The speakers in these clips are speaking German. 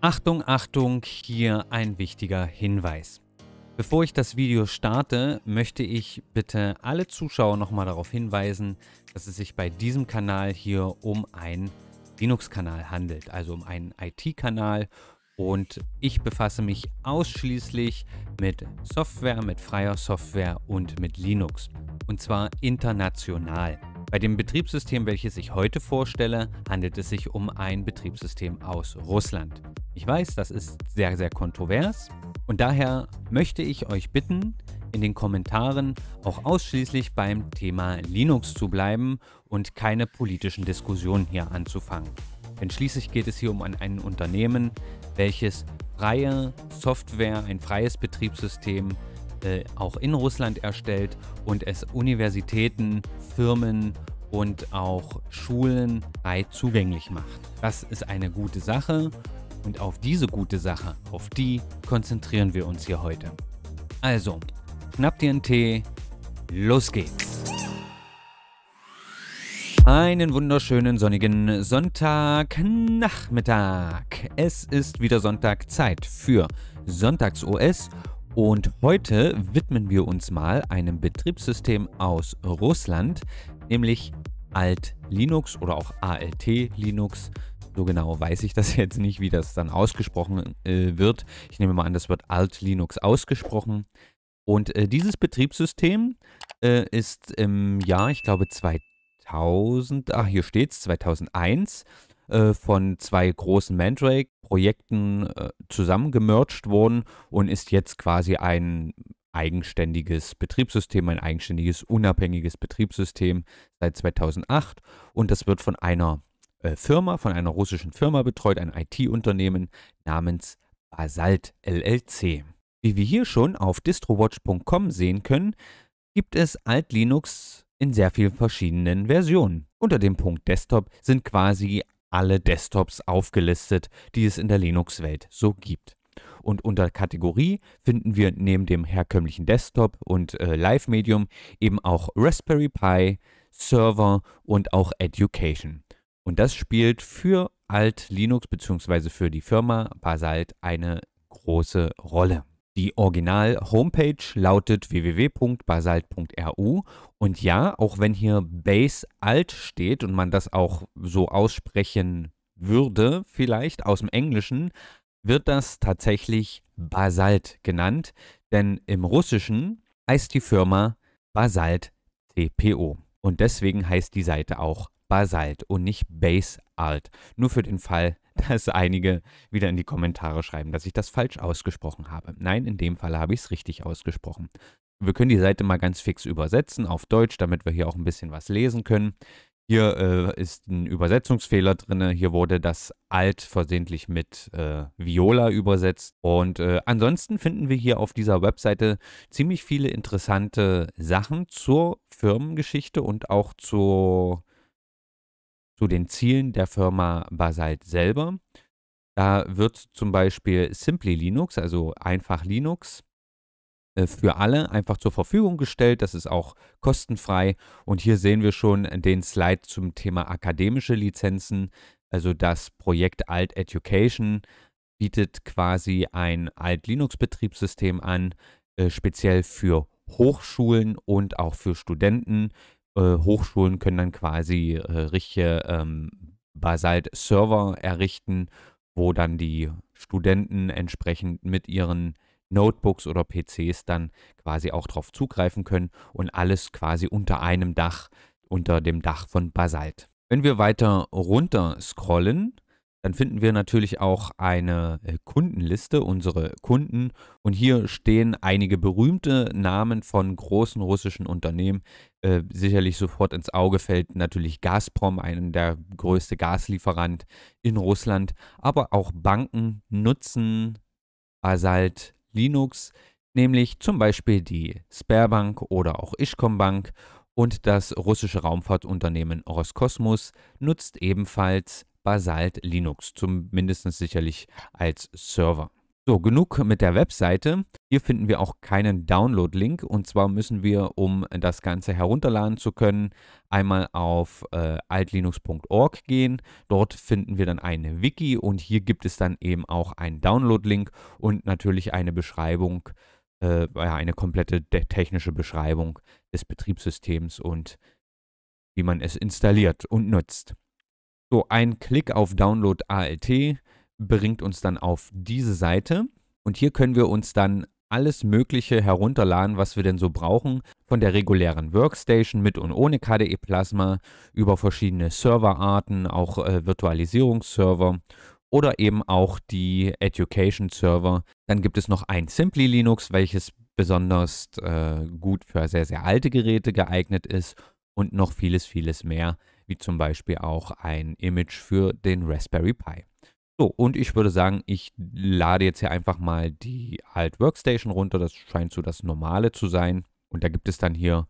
Achtung, Achtung, hier ein wichtiger Hinweis. Bevor ich das Video starte, möchte ich bitte alle Zuschauer nochmal darauf hinweisen, dass es sich bei diesem Kanal hier um einen Linux-Kanal handelt, also um einen IT-Kanal. Und ich befasse mich ausschließlich mit Software, mit freier Software und mit Linux. Und zwar international. Bei dem Betriebssystem, welches ich heute vorstelle, handelt es sich um ein Betriebssystem aus Russland. Ich weiß, das ist sehr, sehr kontrovers und daher möchte ich euch bitten, in den Kommentaren auch ausschließlich beim Thema Linux zu bleiben und keine politischen Diskussionen hier anzufangen. Denn schließlich geht es hier um ein, Unternehmen, welches freie Software, ein freies Betriebssystem äh, auch in Russland erstellt und es Universitäten, Firmen und auch Schulen frei zugänglich macht. Das ist eine gute Sache und auf diese gute Sache, auf die konzentrieren wir uns hier heute. Also, schnapp dir einen Tee, los geht's! Einen wunderschönen sonnigen Sonntagnachmittag. Es ist wieder Sonntag Zeit für Sonntags OS und heute widmen wir uns mal einem Betriebssystem aus Russland, nämlich Alt Linux oder auch ALT Linux. So genau weiß ich das jetzt nicht, wie das dann ausgesprochen äh, wird. Ich nehme mal an, das wird Alt Linux ausgesprochen. Und äh, dieses Betriebssystem äh, ist im Jahr, ich glaube 2000, ach hier steht es, 2001 äh, von zwei großen Mandrake-Projekten äh, zusammengemerged worden und ist jetzt quasi ein eigenständiges Betriebssystem, ein eigenständiges, unabhängiges Betriebssystem seit 2008 und das wird von einer äh, Firma, von einer russischen Firma betreut, ein IT-Unternehmen namens Basalt LLC. Wie wir hier schon auf distrowatch.com sehen können, gibt es Alt Linux in sehr vielen verschiedenen Versionen. Unter dem Punkt Desktop sind quasi alle Desktops aufgelistet, die es in der Linux-Welt so gibt. Und unter Kategorie finden wir neben dem herkömmlichen Desktop und äh, Live-Medium eben auch Raspberry Pi, Server und auch Education. Und das spielt für Alt Linux bzw. für die Firma Basalt eine große Rolle. Die Original-Homepage lautet www.basalt.ru und ja, auch wenn hier Base alt steht und man das auch so aussprechen würde, vielleicht aus dem Englischen, wird das tatsächlich Basalt genannt, denn im Russischen heißt die Firma Basalt TPO und deswegen heißt die Seite auch Basalt und nicht Basalt. Nur für den Fall, dass einige wieder in die Kommentare schreiben, dass ich das falsch ausgesprochen habe. Nein, in dem Fall habe ich es richtig ausgesprochen. Wir können die Seite mal ganz fix übersetzen auf Deutsch, damit wir hier auch ein bisschen was lesen können. Hier äh, ist ein Übersetzungsfehler drin. Hier wurde das Alt versehentlich mit äh, Viola übersetzt. Und äh, ansonsten finden wir hier auf dieser Webseite ziemlich viele interessante Sachen zur Firmengeschichte und auch zur zu den Zielen der Firma Basalt selber. Da wird zum Beispiel Simply Linux, also einfach Linux, äh, für alle einfach zur Verfügung gestellt. Das ist auch kostenfrei. Und hier sehen wir schon den Slide zum Thema akademische Lizenzen. Also das Projekt Alt Education bietet quasi ein Alt Linux Betriebssystem an, äh, speziell für Hochschulen und auch für Studenten. Äh, Hochschulen können dann quasi äh, richtige ähm, Basalt-Server errichten, wo dann die Studenten entsprechend mit ihren Notebooks oder PCs dann quasi auch drauf zugreifen können und alles quasi unter einem Dach, unter dem Dach von Basalt. Wenn wir weiter runter scrollen, dann finden wir natürlich auch eine äh, Kundenliste, unsere Kunden. Und hier stehen einige berühmte Namen von großen russischen Unternehmen, äh, sicherlich sofort ins Auge fällt natürlich Gazprom, einen der größte Gaslieferant in Russland, aber auch Banken nutzen Basalt Linux, nämlich zum Beispiel die Sperrbank oder auch Ishkombank und das russische Raumfahrtunternehmen Roskosmos nutzt ebenfalls Basalt Linux, zumindest sicherlich als Server. So, genug mit der Webseite. Hier finden wir auch keinen Download-Link und zwar müssen wir, um das Ganze herunterladen zu können, einmal auf äh, altlinux.org gehen. Dort finden wir dann eine Wiki und hier gibt es dann eben auch einen Download-Link und natürlich eine Beschreibung, äh, eine komplette technische Beschreibung des Betriebssystems und wie man es installiert und nutzt. So, ein Klick auf Download ALT bringt uns dann auf diese Seite und hier können wir uns dann alles Mögliche herunterladen, was wir denn so brauchen, von der regulären Workstation mit und ohne KDE Plasma, über verschiedene Serverarten, auch äh, Virtualisierungsserver oder eben auch die Education Server. Dann gibt es noch ein Simply Linux, welches besonders äh, gut für sehr, sehr alte Geräte geeignet ist und noch vieles, vieles mehr, wie zum Beispiel auch ein Image für den Raspberry Pi. So, und ich würde sagen, ich lade jetzt hier einfach mal die Alt Workstation runter. Das scheint so das Normale zu sein. Und da gibt es dann hier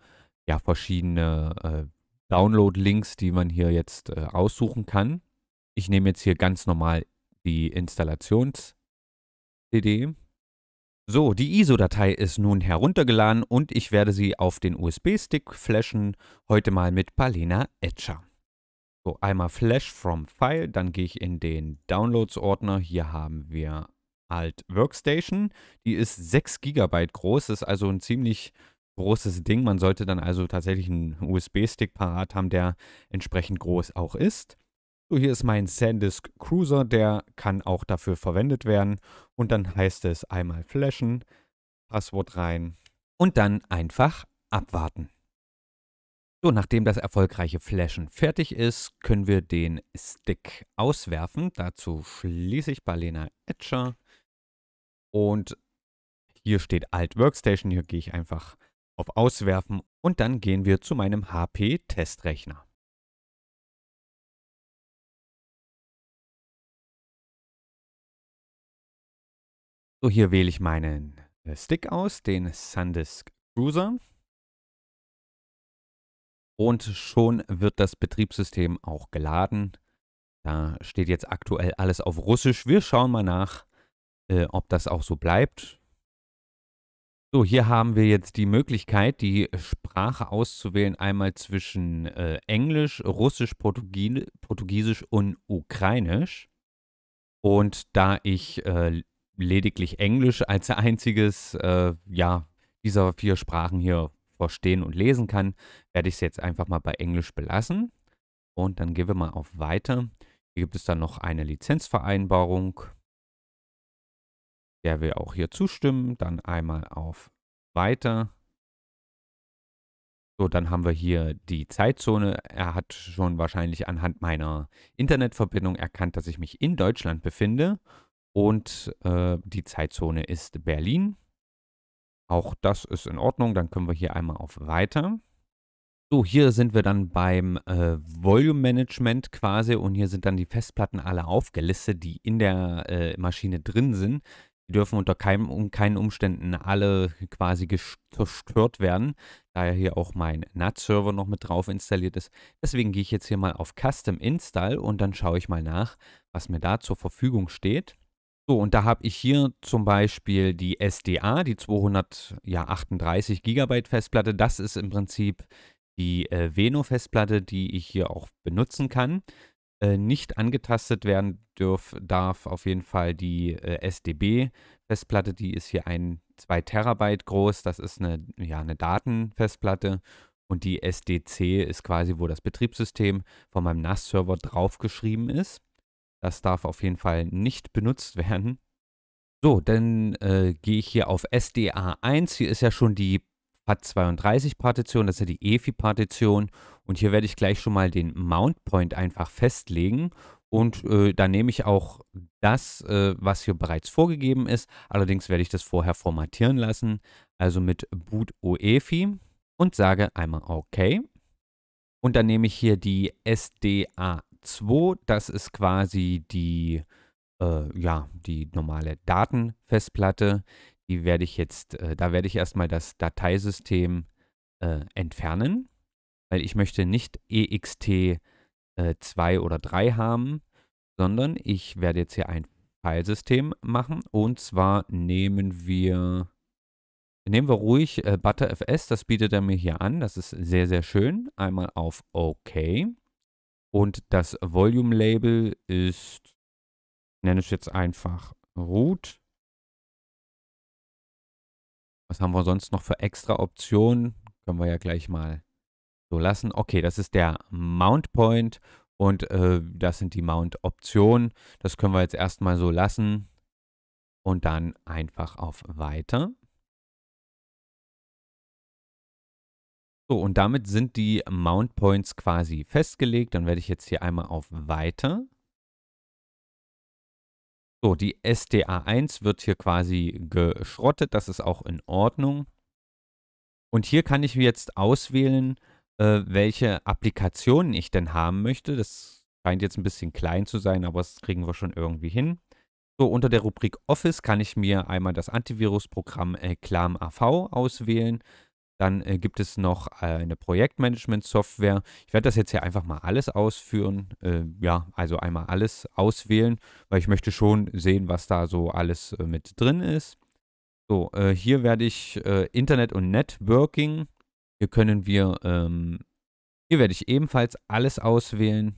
ja verschiedene äh, Download-Links, die man hier jetzt äh, aussuchen kann. Ich nehme jetzt hier ganz normal die Installations-CD. So, die ISO-Datei ist nun heruntergeladen und ich werde sie auf den USB-Stick flashen, heute mal mit Palena Etcher. So, einmal Flash from File, dann gehe ich in den Downloads-Ordner. Hier haben wir Alt Workstation. Die ist 6 GB groß, ist also ein ziemlich großes Ding. Man sollte dann also tatsächlich einen USB-Stick parat haben, der entsprechend groß auch ist. So, hier ist mein SanDisk Cruiser, der kann auch dafür verwendet werden. Und dann heißt es einmal flashen, Passwort rein und dann einfach abwarten. So, nachdem das erfolgreiche Flashen fertig ist, können wir den Stick auswerfen. Dazu schließe ich Balena Etcher. Und hier steht Alt Workstation. Hier gehe ich einfach auf Auswerfen und dann gehen wir zu meinem HP-Testrechner. So, hier wähle ich meinen Stick aus, den SanDisk Cruiser. Und schon wird das Betriebssystem auch geladen. Da steht jetzt aktuell alles auf Russisch. Wir schauen mal nach, äh, ob das auch so bleibt. So, hier haben wir jetzt die Möglichkeit, die Sprache auszuwählen, einmal zwischen äh, Englisch, Russisch, Portugie Portugiesisch und Ukrainisch. Und da ich äh, lediglich Englisch als einziges, äh, ja, dieser vier Sprachen hier verstehen und lesen kann, werde ich es jetzt einfach mal bei Englisch belassen. Und dann gehen wir mal auf Weiter. Hier gibt es dann noch eine Lizenzvereinbarung, der wir auch hier zustimmen. Dann einmal auf Weiter. So, dann haben wir hier die Zeitzone. Er hat schon wahrscheinlich anhand meiner Internetverbindung erkannt, dass ich mich in Deutschland befinde. Und äh, die Zeitzone ist Berlin. Auch das ist in Ordnung. Dann können wir hier einmal auf Weiter. So, hier sind wir dann beim äh, Volume Management quasi und hier sind dann die Festplatten alle aufgelistet, die in der äh, Maschine drin sind. Die dürfen unter keinem, um, keinen Umständen alle quasi zerstört werden, da ja hier auch mein NAT-Server noch mit drauf installiert ist. Deswegen gehe ich jetzt hier mal auf Custom Install und dann schaue ich mal nach, was mir da zur Verfügung steht. So, und da habe ich hier zum Beispiel die SDA, die 238 GB Festplatte. Das ist im Prinzip die äh, Veno-Festplatte, die ich hier auch benutzen kann. Äh, nicht angetastet werden dürf, darf auf jeden Fall die äh, SDB-Festplatte. Die ist hier ein 2 Terabyte groß. Das ist eine, ja, eine Datenfestplatte. Und die SDC ist quasi, wo das Betriebssystem von meinem NAS-Server draufgeschrieben ist. Das darf auf jeden Fall nicht benutzt werden. So, dann äh, gehe ich hier auf SDA1. Hier ist ja schon die FAT32-Partition, das ist ja die EFI-Partition. Und hier werde ich gleich schon mal den Mountpoint einfach festlegen. Und äh, da nehme ich auch das, äh, was hier bereits vorgegeben ist. Allerdings werde ich das vorher formatieren lassen, also mit boot OEFI und sage einmal OK. Und dann nehme ich hier die SDA 1 2. Das ist quasi die, äh, ja, die normale Datenfestplatte. Die werde ich jetzt, äh, da werde ich erstmal das Dateisystem äh, entfernen, weil ich möchte nicht EXT 2 äh, oder 3 haben, sondern ich werde jetzt hier ein Filesystem machen. Und zwar nehmen wir, nehmen wir ruhig äh, ButterFS, das bietet er mir hier an. Das ist sehr, sehr schön. Einmal auf OK. Und das Volume-Label ist, nenne ich jetzt einfach Root. Was haben wir sonst noch für extra Optionen? Können wir ja gleich mal so lassen. Okay, das ist der Mount Point und äh, das sind die Mount Optionen. Das können wir jetzt erstmal so lassen und dann einfach auf Weiter. So, und damit sind die Mount Points quasi festgelegt. Dann werde ich jetzt hier einmal auf Weiter. So, die SDA1 wird hier quasi geschrottet. Das ist auch in Ordnung. Und hier kann ich jetzt auswählen, äh, welche Applikationen ich denn haben möchte. Das scheint jetzt ein bisschen klein zu sein, aber das kriegen wir schon irgendwie hin. So, unter der Rubrik Office kann ich mir einmal das Antivirusprogramm äh, Clam AV auswählen. Dann äh, gibt es noch eine Projektmanagement-Software. Ich werde das jetzt hier einfach mal alles ausführen. Äh, ja, also einmal alles auswählen, weil ich möchte schon sehen, was da so alles äh, mit drin ist. So, äh, hier werde ich äh, Internet und Networking. Hier können wir, ähm, hier werde ich ebenfalls alles auswählen.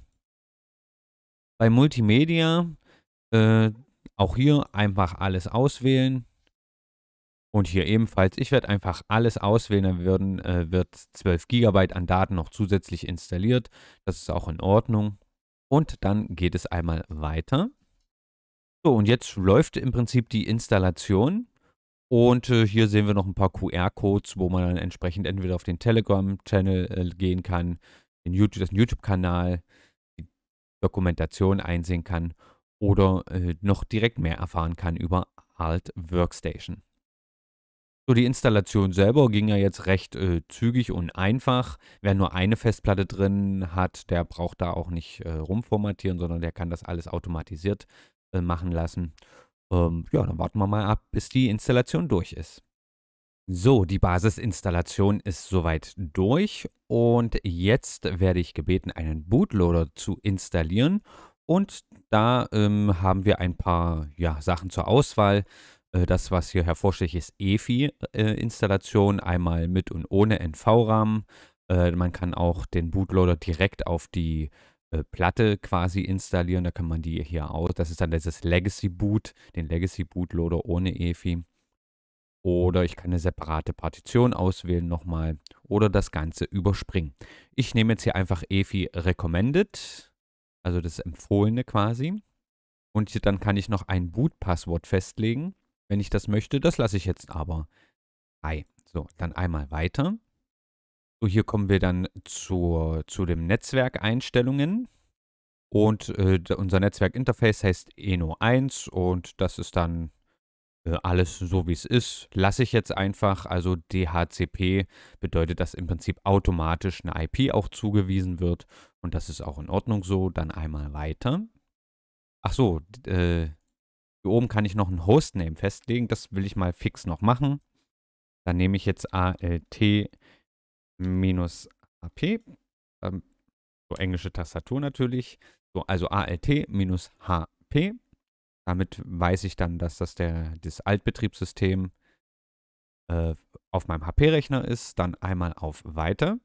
Bei Multimedia, auch hier einfach alles auswählen. Und hier ebenfalls, ich werde einfach alles auswählen, dann werden, äh, wird 12 GB an Daten noch zusätzlich installiert. Das ist auch in Ordnung. Und dann geht es einmal weiter. So, und jetzt läuft im Prinzip die Installation. Und äh, hier sehen wir noch ein paar QR-Codes, wo man dann entsprechend entweder auf den Telegram-Channel äh, gehen kann, den YouTube, den YouTube-Kanal, die Dokumentation einsehen kann oder äh, noch direkt mehr erfahren kann über Alt Workstation. So, die Installation selber ging ja jetzt recht äh, zügig und einfach. Wer nur eine Festplatte drin hat, der braucht da auch nicht äh, rumformatieren, sondern der kann das alles automatisiert äh, machen lassen. Ähm, ja, dann warten wir mal ab, bis die Installation durch ist. So, die Basisinstallation ist soweit durch und jetzt werde ich gebeten, einen Bootloader zu installieren und da ähm, haben wir ein paar ja, Sachen zur Auswahl. Äh, das, was hier hervorsteht, ist EFI-Installation, äh, einmal mit und ohne NV-Rahmen. Äh, man kann auch den Bootloader direkt auf die Platte quasi installieren. Da kann man die hier aus. Das ist dann dieses Legacy Boot, den Legacy Bootloader ohne EFI. Oder ich kann eine separate Partition auswählen nochmal oder das Ganze überspringen. Ich nehme jetzt hier einfach EFI Recommended, also das Empfohlene quasi. Und dann kann ich noch ein Bootpasswort festlegen wenn ich das möchte. Das lasse ich jetzt aber. Ei. So, dann einmal weiter. So, hier kommen wir dann zur, zu den Netzwerkeinstellungen. Und äh, unser Netzwerkinterface heißt Eno1 und das ist dann äh, alles so, wie es ist. Lasse ich jetzt einfach, also DHCP bedeutet, dass im Prinzip automatisch eine IP auch zugewiesen wird und das ist auch in Ordnung so. Dann einmal weiter. Ach so, äh, hier oben kann ich noch ein Hostname festlegen. Das will ich mal fix noch machen. Dann nehme ich jetzt alt-hp. Ähm, so englische Tastatur natürlich. So, also alt-hp. Damit weiß ich dann, dass das der, das Altbetriebssystem äh, auf meinem HP-Rechner ist. Dann einmal auf Weiter.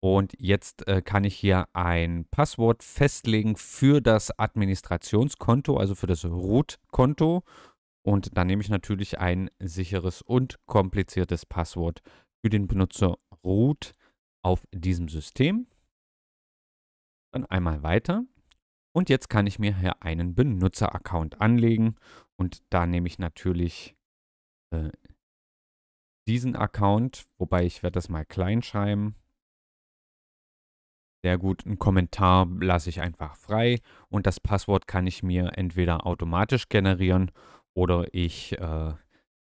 Und jetzt äh, kann ich hier ein Passwort festlegen für das Administrationskonto, also für das Root-Konto. Und dann nehme ich natürlich ein sicheres und kompliziertes Passwort für den Benutzer Root auf diesem System. Dann einmal weiter. Und jetzt kann ich mir hier einen Benutzer-Account anlegen. Und da nehme ich natürlich äh, diesen Account, wobei ich werde das mal klein schreiben. Sehr gut, einen Kommentar lasse ich einfach frei und das Passwort kann ich mir entweder automatisch generieren oder ich äh,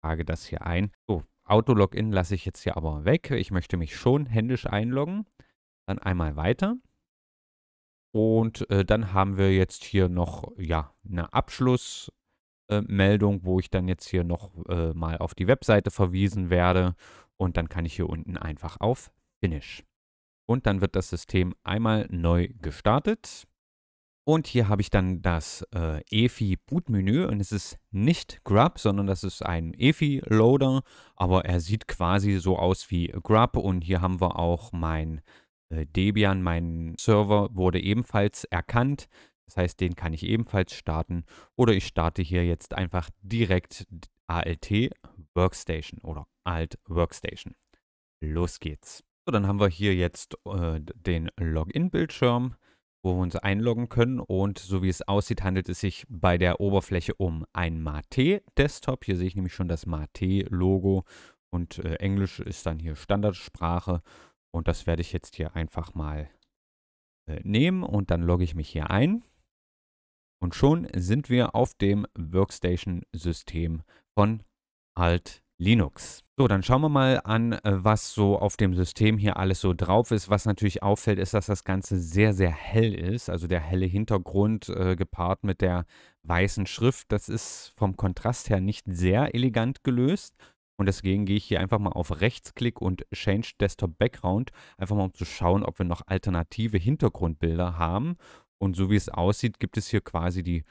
trage das hier ein. So, Auto-Login lasse ich jetzt hier aber weg. Ich möchte mich schon händisch einloggen. Dann einmal weiter. Und äh, dann haben wir jetzt hier noch ja, eine Abschlussmeldung, äh, wo ich dann jetzt hier noch äh, mal auf die Webseite verwiesen werde. Und dann kann ich hier unten einfach auf Finish und dann wird das System einmal neu gestartet. Und hier habe ich dann das äh, EFI bootmenü und es ist nicht Grub, sondern das ist ein EFI Loader, aber er sieht quasi so aus wie Grub und hier haben wir auch mein äh, Debian, mein Server wurde ebenfalls erkannt. Das heißt, den kann ich ebenfalls starten oder ich starte hier jetzt einfach direkt ALT Workstation oder Alt Workstation. Los geht's. So, dann haben wir hier jetzt äh, den Login-Bildschirm, wo wir uns einloggen können. Und so wie es aussieht, handelt es sich bei der Oberfläche um ein Mate-Desktop. Hier sehe ich nämlich schon das Mate-Logo und äh, Englisch ist dann hier Standardsprache. Und das werde ich jetzt hier einfach mal äh, nehmen und dann logge ich mich hier ein. Und schon sind wir auf dem Workstation-System von Alt Linux. So, dann schauen wir mal an, äh, was so auf dem System hier alles so drauf ist. Was natürlich auffällt, ist, dass das Ganze sehr, sehr hell ist. Also der helle Hintergrund äh, gepaart mit der weißen Schrift. Das ist vom Kontrast her nicht sehr elegant gelöst. Und deswegen gehe ich hier einfach mal auf Rechtsklick und Change Desktop Background, einfach mal um zu schauen, ob wir noch alternative Hintergrundbilder haben. Und so wie es aussieht, gibt es hier quasi die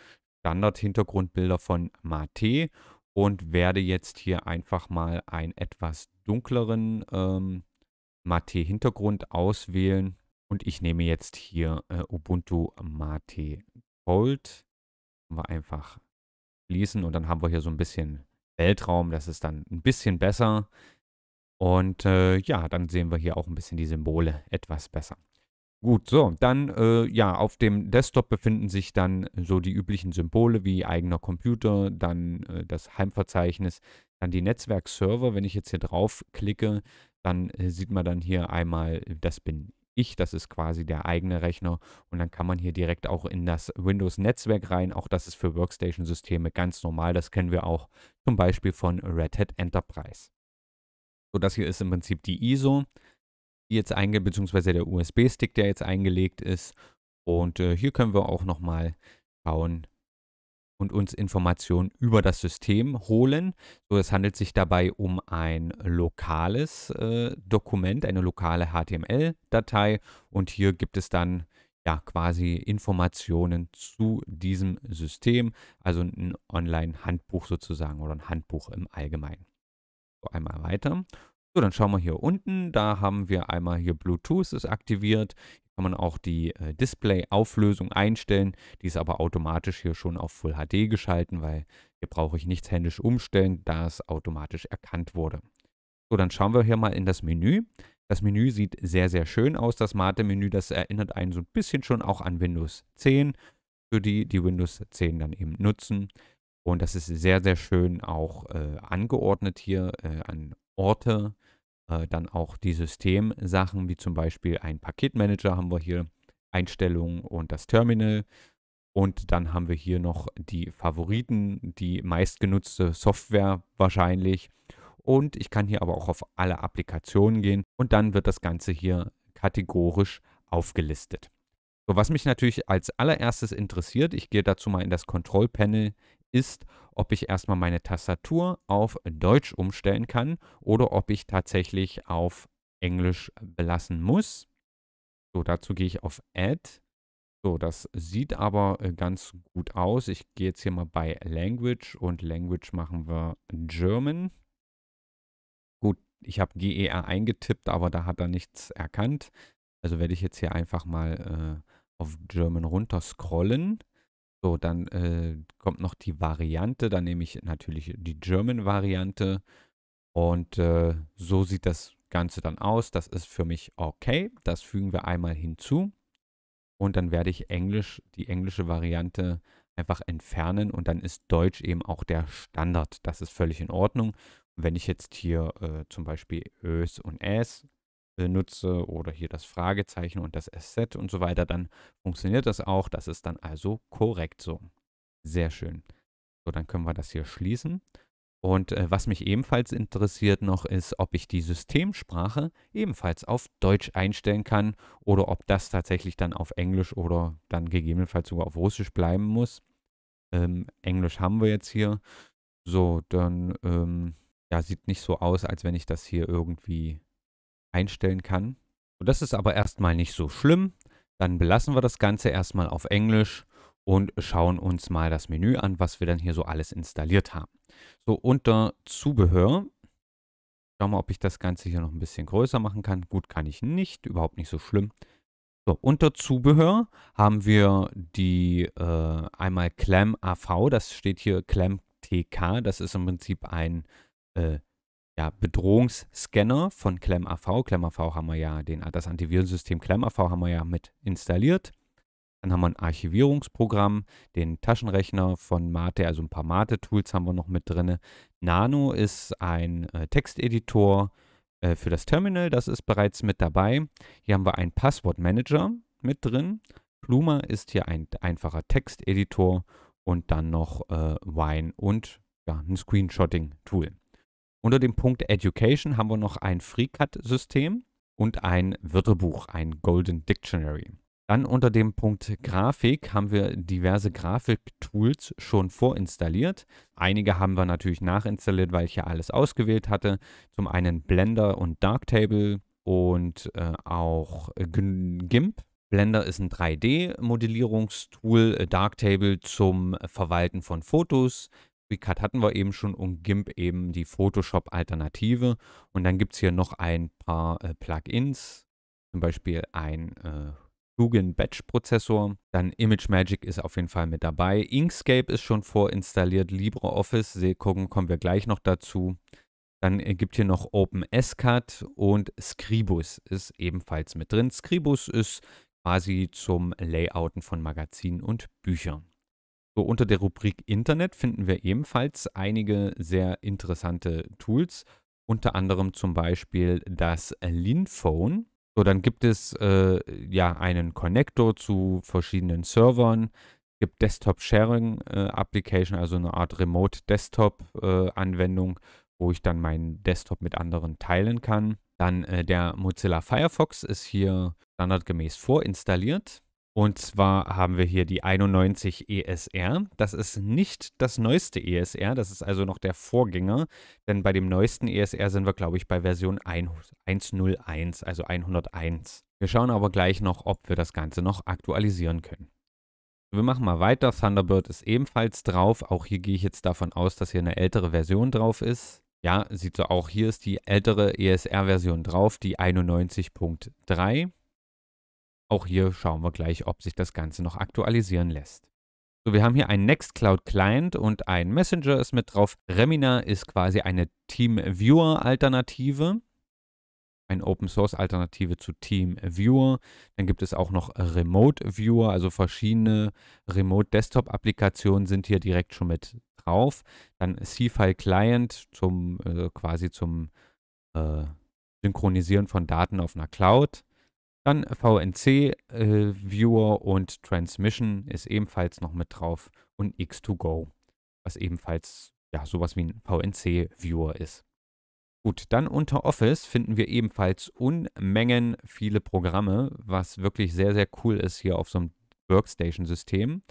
Standard-Hintergrundbilder von Mate und werde jetzt hier einfach mal einen etwas dunkleren ähm, Mate-Hintergrund auswählen. Und ich nehme jetzt hier äh, Ubuntu Mate Gold. Wir einfach schließen und dann haben wir hier so ein bisschen Weltraum. Das ist dann ein bisschen besser. Und äh, ja, dann sehen wir hier auch ein bisschen die Symbole etwas besser. Gut, so, dann äh, ja, auf dem Desktop befinden sich dann so die üblichen Symbole wie eigener Computer, dann äh, das Heimverzeichnis, dann die Netzwerkserver. Wenn ich jetzt hier drauf klicke, dann äh, sieht man dann hier einmal, das bin ich, das ist quasi der eigene Rechner und dann kann man hier direkt auch in das Windows-Netzwerk rein. Auch das ist für Workstation-Systeme ganz normal, das kennen wir auch zum Beispiel von Red Hat Enterprise. So, das hier ist im Prinzip die ISO jetzt einge beziehungsweise der USB-Stick, der jetzt eingelegt ist. Und äh, hier können wir auch nochmal schauen und uns Informationen über das System holen. So, es handelt sich dabei um ein lokales äh, Dokument, eine lokale HTML-Datei. Und hier gibt es dann ja, quasi Informationen zu diesem System, also ein Online-Handbuch sozusagen oder ein Handbuch im Allgemeinen. So, einmal weiter. So, dann schauen wir hier unten. Da haben wir einmal hier Bluetooth ist aktiviert. Hier kann man auch die äh, Display-Auflösung einstellen. Die ist aber automatisch hier schon auf Full HD geschalten, weil hier brauche ich nichts händisch umstellen, da es automatisch erkannt wurde. So, dann schauen wir hier mal in das Menü. Das Menü sieht sehr, sehr schön aus. Das Mate-Menü, das erinnert einen so ein bisschen schon auch an Windows 10, für die, die Windows 10 dann eben nutzen. Und das ist sehr, sehr schön auch äh, angeordnet hier äh, an Orte, äh, dann auch die Systemsachen, wie zum Beispiel ein Paketmanager haben wir hier, Einstellungen und das Terminal. Und dann haben wir hier noch die Favoriten, die meistgenutzte Software wahrscheinlich. Und ich kann hier aber auch auf alle Applikationen gehen und dann wird das Ganze hier kategorisch aufgelistet. So, was mich natürlich als allererstes interessiert, ich gehe dazu mal in das Control Panel ist, ob ich erstmal meine Tastatur auf Deutsch umstellen kann oder ob ich tatsächlich auf Englisch belassen muss. So, dazu gehe ich auf Add. So, das sieht aber äh, ganz gut aus. Ich gehe jetzt hier mal bei Language und Language machen wir German. Gut, ich habe GER eingetippt, aber da hat er nichts erkannt. Also werde ich jetzt hier einfach mal äh, auf German runter scrollen. So, dann äh, kommt noch die Variante. Dann nehme ich natürlich die German-Variante. Und äh, so sieht das Ganze dann aus. Das ist für mich okay. Das fügen wir einmal hinzu. Und dann werde ich Englisch, die englische Variante einfach entfernen. Und dann ist Deutsch eben auch der Standard. Das ist völlig in Ordnung. Wenn ich jetzt hier äh, zum Beispiel Ös und Äs benutze oder hier das Fragezeichen und das Asset und so weiter, dann funktioniert das auch. Das ist dann also korrekt so. Sehr schön. So, dann können wir das hier schließen. Und äh, was mich ebenfalls interessiert noch ist, ob ich die Systemsprache ebenfalls auf Deutsch einstellen kann oder ob das tatsächlich dann auf Englisch oder dann gegebenenfalls sogar auf Russisch bleiben muss. Ähm, Englisch haben wir jetzt hier. So, dann ähm, ja, sieht nicht so aus, als wenn ich das hier irgendwie einstellen kann. das ist aber erstmal nicht so schlimm. Dann belassen wir das Ganze erstmal auf Englisch und schauen uns mal das Menü an, was wir dann hier so alles installiert haben. So, unter Zubehör. Schauen wir, mal, ob ich das Ganze hier noch ein bisschen größer machen kann. Gut, kann ich nicht. Überhaupt nicht so schlimm. So, unter Zubehör haben wir die äh, einmal Clam AV, das steht hier Clam TK, das ist im Prinzip ein äh, ja, Bedrohungsscanner von Clem AV. Clem AV haben wir ja den, das Antivirensystem Clem AV haben wir ja mit installiert. Dann haben wir ein Archivierungsprogramm, den Taschenrechner von Mate, also ein paar Mate-Tools haben wir noch mit drin. Nano ist ein äh, Texteditor äh, für das Terminal, das ist bereits mit dabei. Hier haben wir einen Passwortmanager mit drin. Pluma ist hier ein einfacher Texteditor und dann noch äh, Wine und ja, ein Screenshotting-Tool. Unter dem Punkt Education haben wir noch ein FreeCut-System und ein Wörterbuch, ein Golden Dictionary. Dann unter dem Punkt Grafik haben wir diverse Grafiktools schon vorinstalliert. Einige haben wir natürlich nachinstalliert, weil ich ja alles ausgewählt hatte. Zum einen Blender und Darktable und äh, auch GIMP. Blender ist ein 3D-Modellierungstool, Darktable zum Verwalten von Fotos, WeCut hatten wir eben schon und GIMP eben die Photoshop-Alternative. Und dann gibt es hier noch ein paar äh, Plugins, zum Beispiel ein äh, Google Batch Prozessor. Dann ImageMagick ist auf jeden Fall mit dabei. Inkscape ist schon vorinstalliert. LibreOffice, seh, gucken, kommen wir gleich noch dazu. Dann äh, gibt hier noch OpenSCAD und Scribus ist ebenfalls mit drin. Scribus ist quasi zum Layouten von Magazinen und Büchern. So, unter der Rubrik Internet finden wir ebenfalls einige sehr interessante Tools, unter anderem zum Beispiel das Linphone. So, dann gibt es äh, ja einen Connector zu verschiedenen Servern, es gibt Desktop Sharing äh, Application, also eine Art Remote Desktop äh, Anwendung, wo ich dann meinen Desktop mit anderen teilen kann. Dann äh, der Mozilla Firefox ist hier standardgemäß vorinstalliert. Und zwar haben wir hier die 91 ESR. Das ist nicht das neueste ESR, das ist also noch der Vorgänger, denn bei dem neuesten ESR sind wir, glaube ich, bei Version 101, also 101. Wir schauen aber gleich noch, ob wir das Ganze noch aktualisieren können. Wir machen mal weiter. Thunderbird ist ebenfalls drauf. Auch hier gehe ich jetzt davon aus, dass hier eine ältere Version drauf ist. Ja, sieht so auch. Hier ist die ältere ESR-Version drauf, die 91.3. Auch hier schauen wir gleich, ob sich das Ganze noch aktualisieren lässt. So, wir haben hier einen Nextcloud Client und ein Messenger ist mit drauf. Remina ist quasi eine TeamViewer Alternative. Eine Open Source Alternative zu TeamViewer. Dann gibt es auch noch Remote Viewer, also verschiedene Remote Desktop Applikationen sind hier direkt schon mit drauf. Dann C-File Client zum äh, quasi zum äh, Synchronisieren von Daten auf einer Cloud. Dann VNC äh, Viewer und Transmission ist ebenfalls noch mit drauf und X2Go, was ebenfalls ja sowas wie ein VNC Viewer ist. Gut, dann unter Office finden wir ebenfalls Unmengen viele Programme, was wirklich sehr, sehr cool ist hier auf so einem Workstation-System.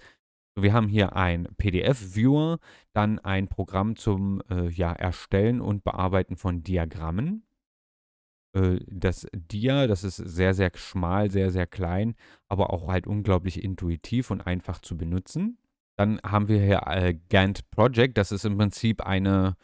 Wir haben hier ein PDF-Viewer, dann ein Programm zum äh, ja, Erstellen und Bearbeiten von Diagrammen. Äh, das Dia, das ist sehr, sehr schmal, sehr, sehr klein, aber auch halt unglaublich intuitiv und einfach zu benutzen. Dann haben wir hier äh, Gantt Project, das ist im Prinzip eine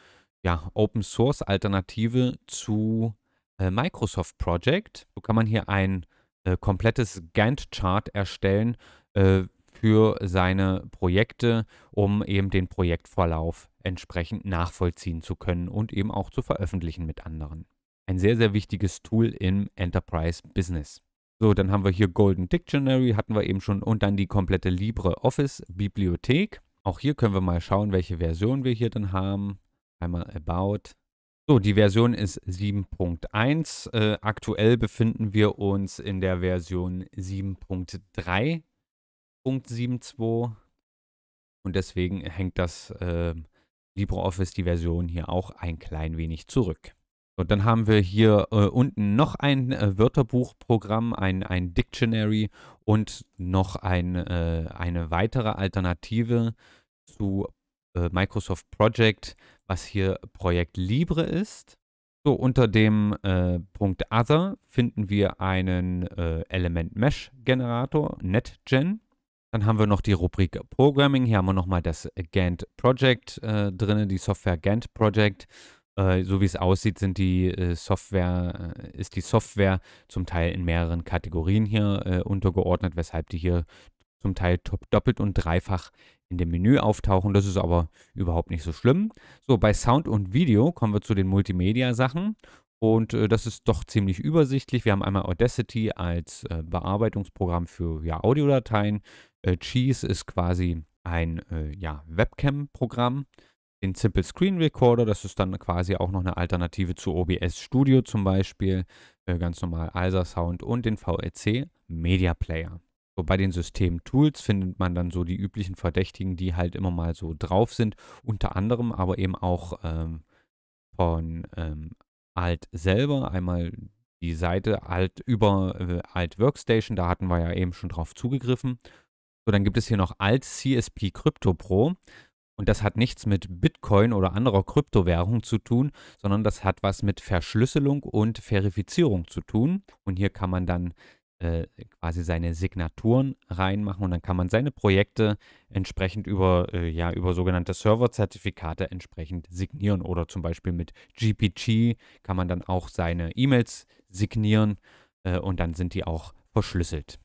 ja, Open Source Alternative zu äh, Microsoft Project. So kann man hier ein äh, komplettes Gantt-Chart erstellen äh, für seine Projekte, um eben den Projektvorlauf entsprechend nachvollziehen zu können und eben auch zu veröffentlichen mit anderen ein sehr, sehr wichtiges Tool im Enterprise Business. So, dann haben wir hier Golden Dictionary, hatten wir eben schon, und dann die komplette LibreOffice-Bibliothek. Auch hier können wir mal schauen, welche Version wir hier dann haben. Einmal About. So, die Version ist 7.1. Äh, aktuell befinden wir uns in der Version 7.3.72. Und deswegen hängt das äh, LibreOffice, die Version hier auch ein klein wenig zurück. So, dann haben wir hier äh, unten noch ein äh, Wörterbuchprogramm, ein, ein Dictionary und noch ein, äh, eine weitere Alternative zu äh, Microsoft Project, was hier Projekt Libre ist. So, unter dem äh, Punkt Other finden wir einen äh, Element Mesh Generator, NetGen. Dann haben wir noch die Rubrik Programming. Hier haben wir nochmal das Gantt Project äh, drin, die Software Gantt Project. Äh, so wie es aussieht, sind die äh, Software, äh, ist die Software zum Teil in mehreren Kategorien hier untergeordnet, weshalb die hier zum Teil doppelt und dreifach in dem Menü auftauchen. Das ist aber überhaupt nicht so schlimm. So, bei Sound und Video kommen wir zu den Multimedia-Sachen. Und äh, das ist doch ziemlich übersichtlich. Wir haben einmal Audacity als äh, Bearbeitungsprogramm für ja, Audiodateien. Äh, Cheese ist quasi ein ja, Webcam-Programm den Simple Screen Recorder. Das ist dann quasi auch noch eine Alternative zu OBS Studio zum Beispiel. Äh, ganz normal ALSA Sound und den VLC Media Player. So, bei den System-Tools findet man dann so die üblichen Verdächtigen, die halt immer mal so drauf sind. Unter anderem aber eben auch ähm, von ähm, Alt selber. Einmal die Seite Alt über äh, Alt Workstation, da hatten wir ja eben schon drauf zugegriffen. So, dann gibt es hier noch Alt CSP Crypto Pro. Und das hat nichts mit Bitcoin oder anderer Kryptowährung zu tun, sondern das hat was mit Verschlüsselung und Verifizierung zu tun. Und hier kann man dann äh, quasi seine Signaturen reinmachen und dann kann man seine Projekte entsprechend über, äh, ja, über sogenannte Serverzertifikate entsprechend signieren oder zum Beispiel mit GPG kann man dann auch seine E-Mails signieren äh, und dann sind die auch verschlüsselt.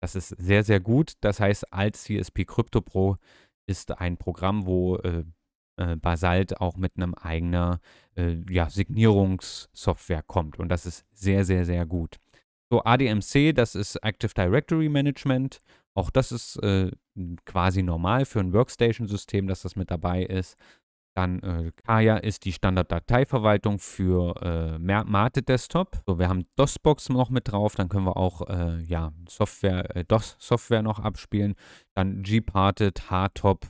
Das ist sehr, sehr gut. Das heißt, als CSP Crypto Pro ist ein Programm, wo äh, äh, Basalt auch mit einem eigenen äh, ja, Signierungssoftware kommt. Und das ist sehr, sehr, sehr gut. So, ADMC, das ist Active Directory Management. Auch das ist äh, quasi normal für ein Workstation-System, dass das mit dabei ist. Dann äh, Kaya ist die Standarddateiverwaltung für äh, Mate Desktop. So, wir haben DOSBox noch mit drauf, dann können wir auch äh, ja, Software, äh, DOS Software noch abspielen. Dann Gparted, Hardtop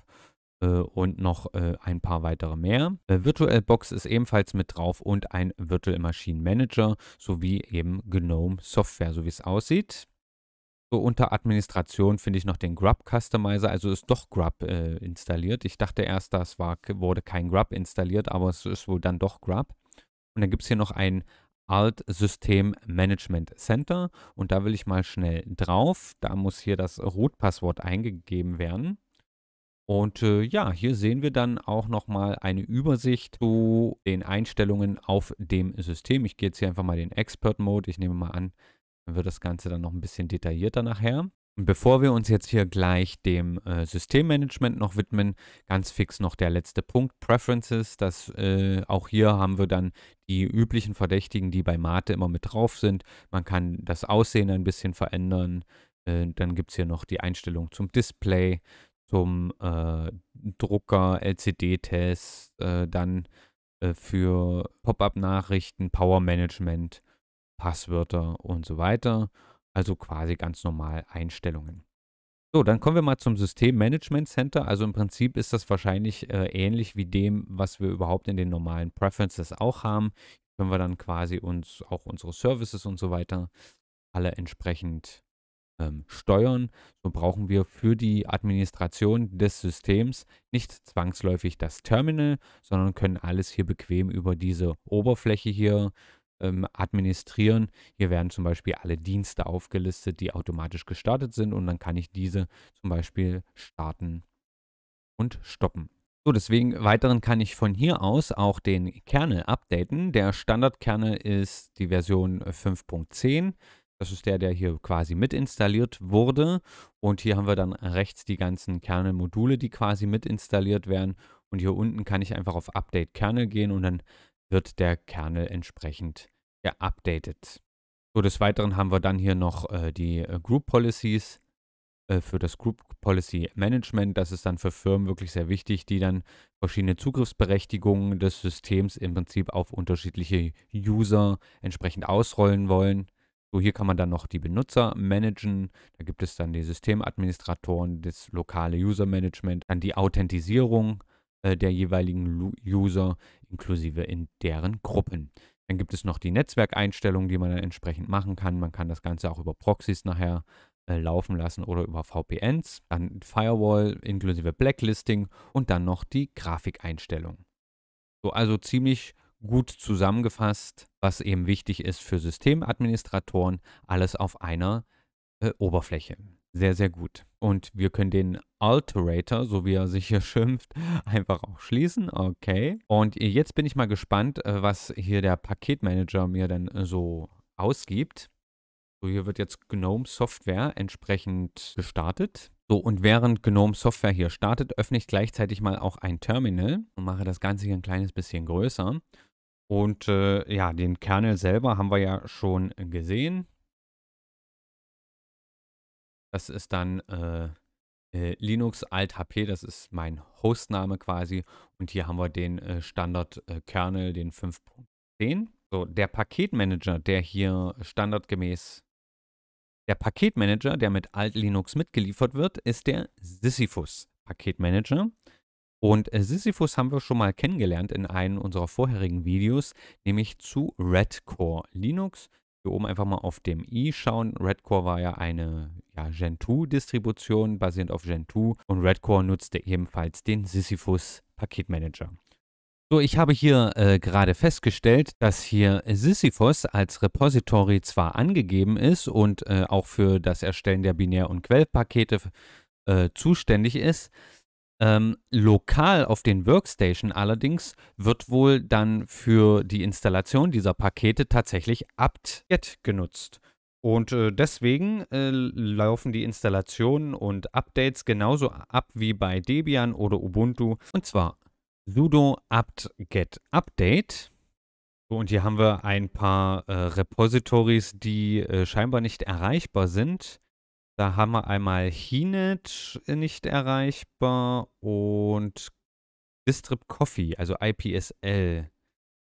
äh, und noch äh, ein paar weitere mehr. VirtualBox ist ebenfalls mit drauf und ein Virtual Machine Manager sowie eben GNOME Software, so wie es aussieht. So unter Administration finde ich noch den Grub Customizer, also ist doch Grub äh, installiert. Ich dachte erst, das war, wurde kein Grub installiert, aber es ist wohl dann doch Grub. Und dann gibt es hier noch ein Alt System Management Center und da will ich mal schnell drauf. Da muss hier das Root-Passwort eingegeben werden. Und äh, ja, hier sehen wir dann auch nochmal eine Übersicht zu den Einstellungen auf dem System. Ich gehe jetzt hier einfach mal den Expert-Mode. Ich nehme mal an, dann wird das Ganze dann noch ein bisschen detaillierter nachher. Und bevor wir uns jetzt hier gleich dem äh, Systemmanagement noch widmen, ganz fix noch der letzte Punkt, Preferences. Das, äh, auch hier haben wir dann die üblichen Verdächtigen, die bei Mate immer mit drauf sind. Man kann das Aussehen ein bisschen verändern. Äh, dann gibt es hier noch die Einstellung zum Display, zum äh, Drucker, LCD-Test, äh, dann äh, für Pop-up-Nachrichten, Power-Management Passwörter und so weiter. Also quasi ganz normal Einstellungen. So, dann kommen wir mal zum System Management Center. Also im Prinzip ist das wahrscheinlich äh, ähnlich wie dem, was wir überhaupt in den normalen Preferences auch haben. Können wir dann quasi uns auch unsere Services und so weiter alle entsprechend ähm, steuern. So brauchen wir für die Administration des Systems nicht zwangsläufig das Terminal, sondern können alles hier bequem über diese Oberfläche hier ähm, administrieren. Hier werden zum Beispiel alle Dienste aufgelistet, die automatisch gestartet sind und dann kann ich diese zum Beispiel starten und stoppen. So, deswegen weiteren kann ich von hier aus auch den Kernel updaten. Der Standardkernel ist die Version 5.10. Das ist der, der hier quasi mit installiert wurde. Und hier haben wir dann rechts die ganzen Kernel-Module, die quasi mit installiert werden. Und hier unten kann ich einfach auf Update Kernel gehen und dann wird der Kernel entsprechend geupdatet. So, des Weiteren haben wir dann hier noch äh, die äh, Group Policies äh, für das Group Policy Management. Das ist dann für Firmen wirklich sehr wichtig, die dann verschiedene Zugriffsberechtigungen des Systems im Prinzip auf unterschiedliche User entsprechend ausrollen wollen. So, hier kann man dann noch die Benutzer managen. Da gibt es dann die Systemadministratoren, das lokale User Management, dann die Authentisierung äh, der jeweiligen User inklusive in deren Gruppen. Dann gibt es noch die Netzwerkeinstellungen, die man dann entsprechend machen kann. Man kann das Ganze auch über Proxys nachher äh, laufen lassen oder über VPNs. Dann Firewall inklusive Blacklisting und dann noch die Grafikeinstellungen. So, also ziemlich gut zusammengefasst, was eben wichtig ist für Systemadministratoren, alles auf einer äh, Oberfläche sehr, sehr gut. Und wir können den Alterator, so wie er sich hier schimpft, einfach auch schließen. Okay. Und jetzt bin ich mal gespannt, äh, was hier der Paketmanager mir dann äh, so ausgibt. So, hier wird jetzt GNOME Software entsprechend gestartet. So, und während GNOME Software hier startet, öffne ich gleichzeitig mal auch ein Terminal und mache das Ganze hier ein kleines bisschen größer. Und äh, ja, den Kernel selber haben wir ja schon gesehen. Das ist dann äh, äh Linux Alt HP, das ist mein Hostname quasi. Und hier haben wir den äh, Standard-Kernel, äh, den 5.10. So, der Paketmanager, der hier standardgemäß, der Paketmanager, der mit Alt Linux mitgeliefert wird, ist der Sisyphus Paketmanager. Und äh, Sisyphus haben wir schon mal kennengelernt in einem unserer vorherigen Videos, nämlich zu Redcore Linux hier oben einfach mal auf dem i schauen. Redcore war ja eine ja, Gentoo-Distribution basierend auf Gentoo und Redcore nutzte ebenfalls den Sisyphus Paketmanager. So, ich habe hier äh, gerade festgestellt, dass hier Sisyphos als Repository zwar angegeben ist und äh, auch für das Erstellen der Binär- und Quellpakete äh, zuständig ist, ähm, lokal auf den Workstation allerdings wird wohl dann für die Installation dieser Pakete tatsächlich apt-get genutzt. Und äh, deswegen äh, laufen die Installationen und Updates genauso ab wie bei Debian oder Ubuntu. Und zwar sudo apt-get update. So, und hier haben wir ein paar äh, Repositories, die äh, scheinbar nicht erreichbar sind. Da haben wir einmal Hinet nicht erreichbar und Distrib Coffee, also IPSL.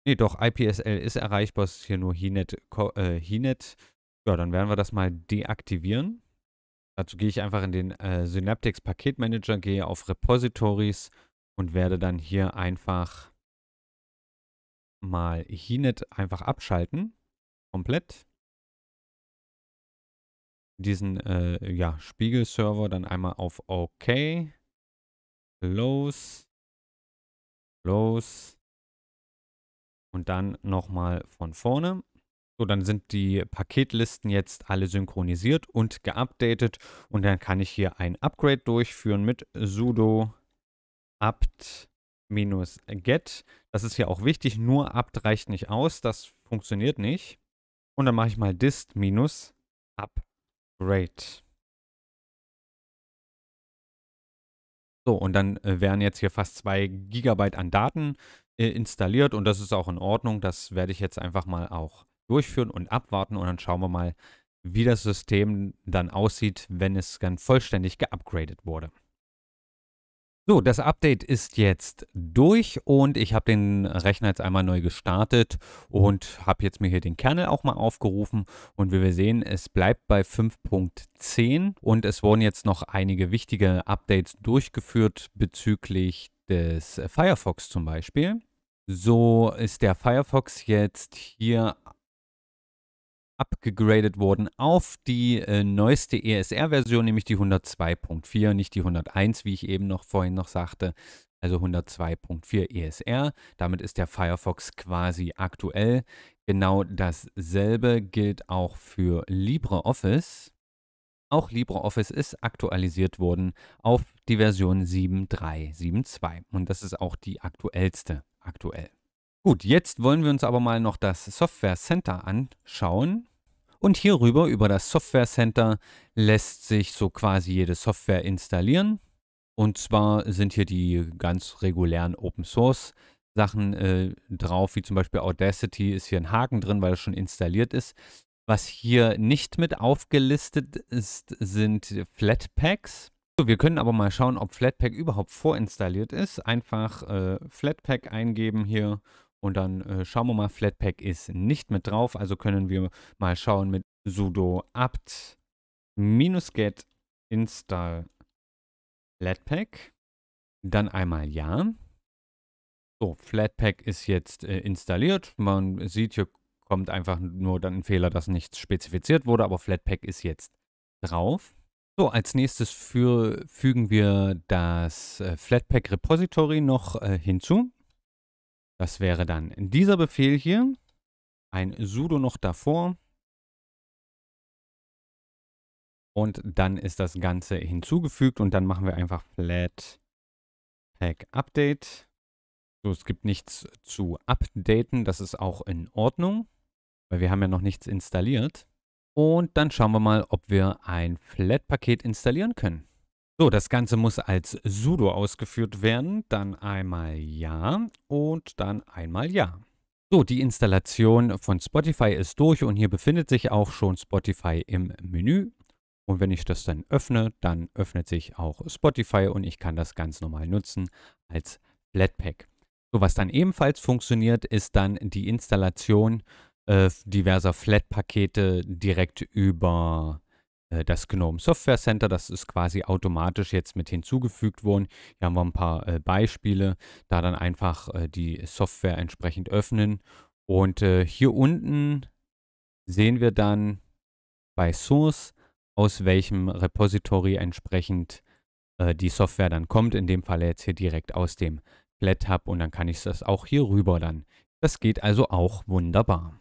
Nee, doch, IPSL ist erreichbar, es ist hier nur Hinet. Äh, Hinet. Ja, dann werden wir das mal deaktivieren. Dazu gehe ich einfach in den äh, Synaptics Paketmanager, gehe auf Repositories und werde dann hier einfach mal Hinet einfach abschalten. Komplett diesen äh, ja, Spiegelserver dann einmal auf OK, Close, Close und dann nochmal von vorne. So, dann sind die Paketlisten jetzt alle synchronisiert und geupdatet und dann kann ich hier ein Upgrade durchführen mit sudo apt get. Das ist ja auch wichtig, nur apt reicht nicht aus, das funktioniert nicht. Und dann mache ich mal dist minus apt Great. So, und dann äh, wären jetzt hier fast 2 Gigabyte an Daten äh, installiert und das ist auch in Ordnung. Das werde ich jetzt einfach mal auch durchführen und abwarten und dann schauen wir mal, wie das System dann aussieht, wenn es dann vollständig geupgradet wurde. So, das Update ist jetzt durch und ich habe den Rechner jetzt einmal neu gestartet und habe jetzt mir hier den Kernel auch mal aufgerufen und wie wir sehen, es bleibt bei 5.10 und es wurden jetzt noch einige wichtige Updates durchgeführt bezüglich des Firefox zum Beispiel. So ist der Firefox jetzt hier abgegradet wurden auf die äh, neueste ESR-Version, nämlich die 102.4, nicht die 101, wie ich eben noch vorhin noch sagte, also 102.4 ESR. Damit ist der Firefox quasi aktuell. Genau dasselbe gilt auch für LibreOffice. Auch LibreOffice ist aktualisiert worden auf die Version 7.3.7.2 und das ist auch die aktuellste aktuell. Gut, jetzt wollen wir uns aber mal noch das Software Center anschauen. Und hierüber über das Software Center lässt sich so quasi jede Software installieren. Und zwar sind hier die ganz regulären Open Source Sachen äh, drauf, wie zum Beispiel Audacity ist hier ein Haken drin, weil es schon installiert ist. Was hier nicht mit aufgelistet ist, sind Flatpaks. So, wir können aber mal schauen, ob Flatpak überhaupt vorinstalliert ist. Einfach äh, Flatpak eingeben hier und dann äh, schauen wir mal, Flatpak ist nicht mit drauf, also können wir mal schauen mit sudo apt get install Flatpak. Dann einmal ja. So, Flatpak ist jetzt äh, installiert. Man sieht, hier kommt einfach nur dann ein Fehler, dass nichts spezifiziert wurde, aber Flatpak ist jetzt drauf. So, als nächstes für, fügen wir das äh, Flatpak Repository noch äh, hinzu. Das wäre dann dieser Befehl hier. Ein sudo noch davor. Und dann ist das Ganze hinzugefügt und dann machen wir einfach flat pack update. So, es gibt nichts zu updaten, das ist auch in Ordnung, weil wir haben ja noch nichts installiert. Und dann schauen wir mal, ob wir ein Flat-Paket installieren können. So, das Ganze muss als Sudo ausgeführt werden, dann einmal Ja und dann einmal Ja. So, die Installation von Spotify ist durch und hier befindet sich auch schon Spotify im Menü. Und wenn ich das dann öffne, dann öffnet sich auch Spotify und ich kann das ganz normal nutzen als Flatpak. So, was dann ebenfalls funktioniert, ist dann die Installation äh, diverser Flat-Pakete direkt über äh, das Gnome Software Center, das ist quasi automatisch jetzt mit hinzugefügt worden. Hier haben wir ein paar äh, Beispiele, da dann einfach äh, die Software entsprechend öffnen. Und äh, hier unten sehen wir dann bei Source, aus welchem Repository entsprechend äh, die Software dann kommt. In dem Fall jetzt hier direkt aus dem FlatHub und dann kann ich das auch hier rüber dann. Das geht also auch wunderbar.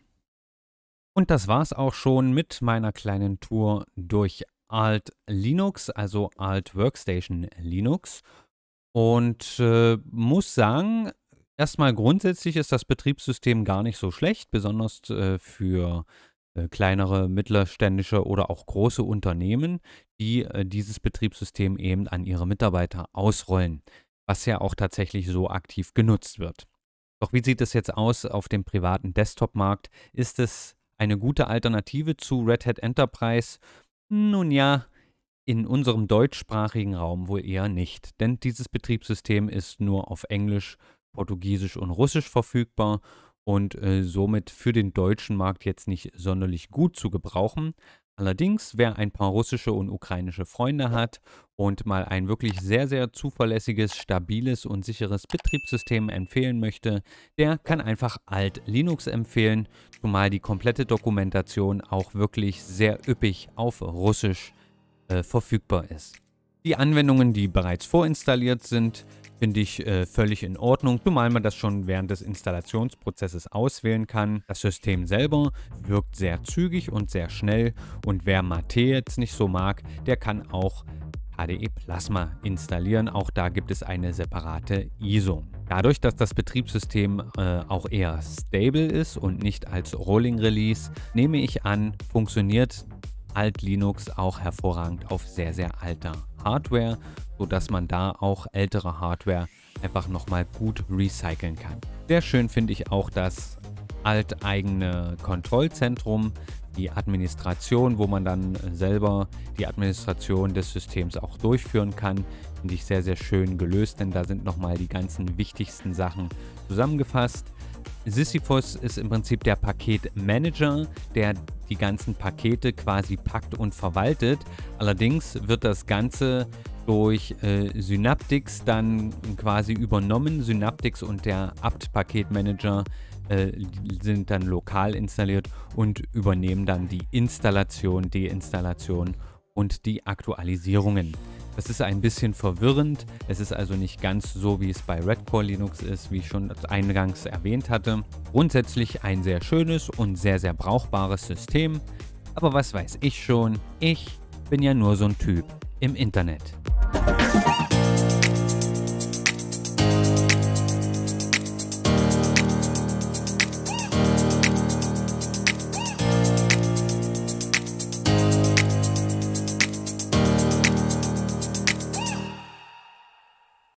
Und das war's auch schon mit meiner kleinen Tour durch Alt Linux, also Alt Workstation Linux. Und äh, muss sagen, erstmal grundsätzlich ist das Betriebssystem gar nicht so schlecht, besonders äh, für äh, kleinere, mittelständische oder auch große Unternehmen, die äh, dieses Betriebssystem eben an ihre Mitarbeiter ausrollen, was ja auch tatsächlich so aktiv genutzt wird. Doch wie sieht es jetzt aus auf dem privaten Desktop-Markt? Ist es eine gute Alternative zu Red Hat Enterprise? Nun ja, in unserem deutschsprachigen Raum wohl eher nicht, denn dieses Betriebssystem ist nur auf Englisch, Portugiesisch und Russisch verfügbar und äh, somit für den deutschen Markt jetzt nicht sonderlich gut zu gebrauchen. Allerdings, wer ein paar russische und ukrainische Freunde hat und mal ein wirklich sehr, sehr zuverlässiges, stabiles und sicheres Betriebssystem empfehlen möchte, der kann einfach Alt Linux empfehlen, zumal die komplette Dokumentation auch wirklich sehr üppig auf Russisch äh, verfügbar ist. Die Anwendungen, die bereits vorinstalliert sind, Finde ich äh, völlig in Ordnung, zumal man das schon während des Installationsprozesses auswählen kann. Das System selber wirkt sehr zügig und sehr schnell und wer Mate jetzt nicht so mag, der kann auch HDE Plasma installieren. Auch da gibt es eine separate ISO. Dadurch, dass das Betriebssystem äh, auch eher stable ist und nicht als Rolling Release, nehme ich an, funktioniert Alt Linux auch hervorragend auf sehr, sehr alter Hardware, sodass man da auch ältere Hardware einfach nochmal gut recyceln kann. Sehr schön finde ich auch das alteigene Kontrollzentrum, die Administration, wo man dann äh, selber die Administration des Systems auch durchführen kann. Finde ich sehr, sehr schön gelöst, denn da sind nochmal die ganzen wichtigsten Sachen zusammengefasst. Sisyphos ist im Prinzip der Paketmanager, der die ganzen Pakete quasi packt und verwaltet. Allerdings wird das Ganze durch äh, Synaptics dann quasi übernommen. Synaptics und der apt-Paketmanager äh, sind dann lokal installiert und übernehmen dann die Installation, Deinstallation und die Aktualisierungen. Es ist ein bisschen verwirrend, es ist also nicht ganz so, wie es bei Redcore Linux ist, wie ich schon eingangs erwähnt hatte. Grundsätzlich ein sehr schönes und sehr, sehr brauchbares System, aber was weiß ich schon, ich bin ja nur so ein Typ im Internet.